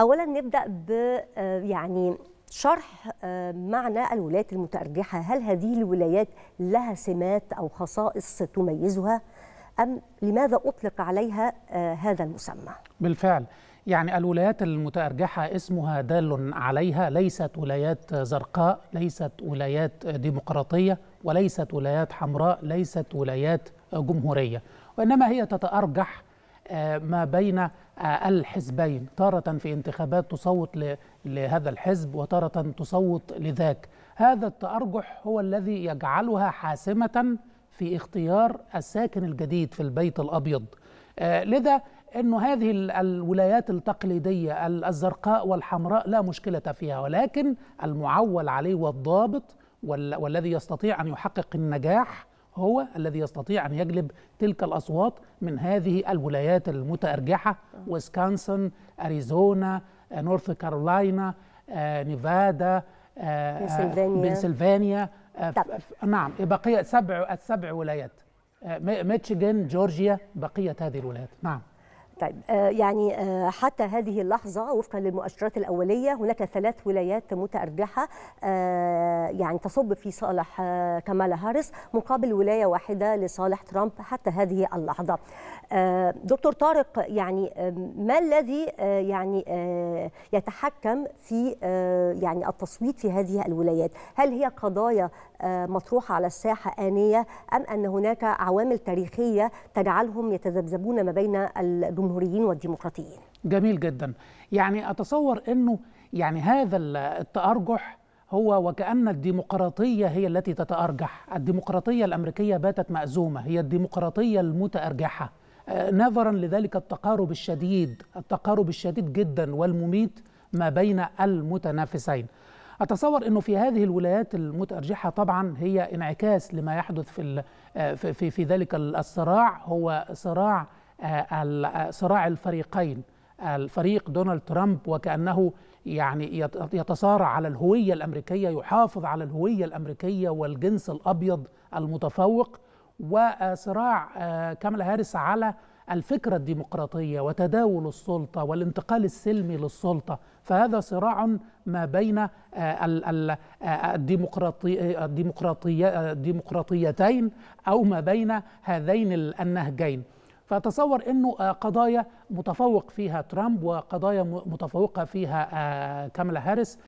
اولا نبدا ب آه، يعني شرح آه، معنى الولايات المتأرجحة هل هذه الولايات لها سمات أو خصائص تميزها أم لماذا أطلق عليها آه، هذا المسمى؟ بالفعل يعني الولايات المتأرجحة اسمها دال عليها ليست ولايات زرقاء ليست ولايات ديمقراطية وليست ولايات حمراء ليست ولايات جمهورية وإنما هي تتأرجح آه، ما بين آه، الحزبين تارة في انتخابات تصوت لهذا الحزب وتارة تصوت لذاك هذا التأرجح هو الذي يجعلها حاسمة في اختيار الساكن الجديد في البيت الأبيض آه، لذا أن هذه الولايات التقليدية الزرقاء والحمراء لا مشكلة فيها ولكن المعول عليه والضابط والذي يستطيع أن يحقق النجاح هو الذي يستطيع أن يجلب تلك الأصوات من هذه الولايات المتأرجحة ويسكانسون أريزونا آه، نورث كارولاينا آه، نيفادا آه، بنسلفانيا بنسلفانيا نعم بقية سبع السبع ولايات ميتشيغن جورجيا بقية هذه الولايات نعم طيب آه، يعني آه، حتى هذه اللحظة وفقا للمؤشرات الأولية هناك ثلاث ولايات متأرجحة آه، يعني تصب في صالح كمالا هاريس مقابل ولاية واحدة لصالح ترامب حتى هذه اللحظة دكتور طارق يعني ما الذي يعني يتحكم في يعني التصويت في هذه الولايات هل هي قضايا مطروحة على الساحة آنية أم أن هناك عوامل تاريخية تجعلهم يتذبذبون ما بين الجمهور الجمهوريين والديمقراطيين جميل جدا يعني أتصور أنه يعني هذا التأرجح هو وكأن الديمقراطية هي التي تتأرجح الديمقراطية الأمريكية باتت مأزومة هي الديمقراطية المتأرجحة آه، نظرا لذلك التقارب الشديد التقارب الشديد جدا والمميت ما بين المتنافسين اتصور انه في هذه الولايات المتارجحه طبعا هي انعكاس لما يحدث في آه، في في ذلك الصراع هو صراع آه، آه، صراع الفريقين الفريق دونالد ترامب وكأنه يعني يتصارع على الهوية الأمريكية يحافظ على الهوية الأمريكية والجنس الأبيض المتفوق وصراع آه، كاملا هارس على الفكرة الديمقراطية وتداول السلطة والانتقال السلمي للسلطة فهذا صراع ما بين الديمقراطي الديمقراطيتين أو ما بين هذين النهجين فتصور أنه آه، قضايا متفوق فيها ترامب وقضايا متفوقة فيها آه، كاملا هاريس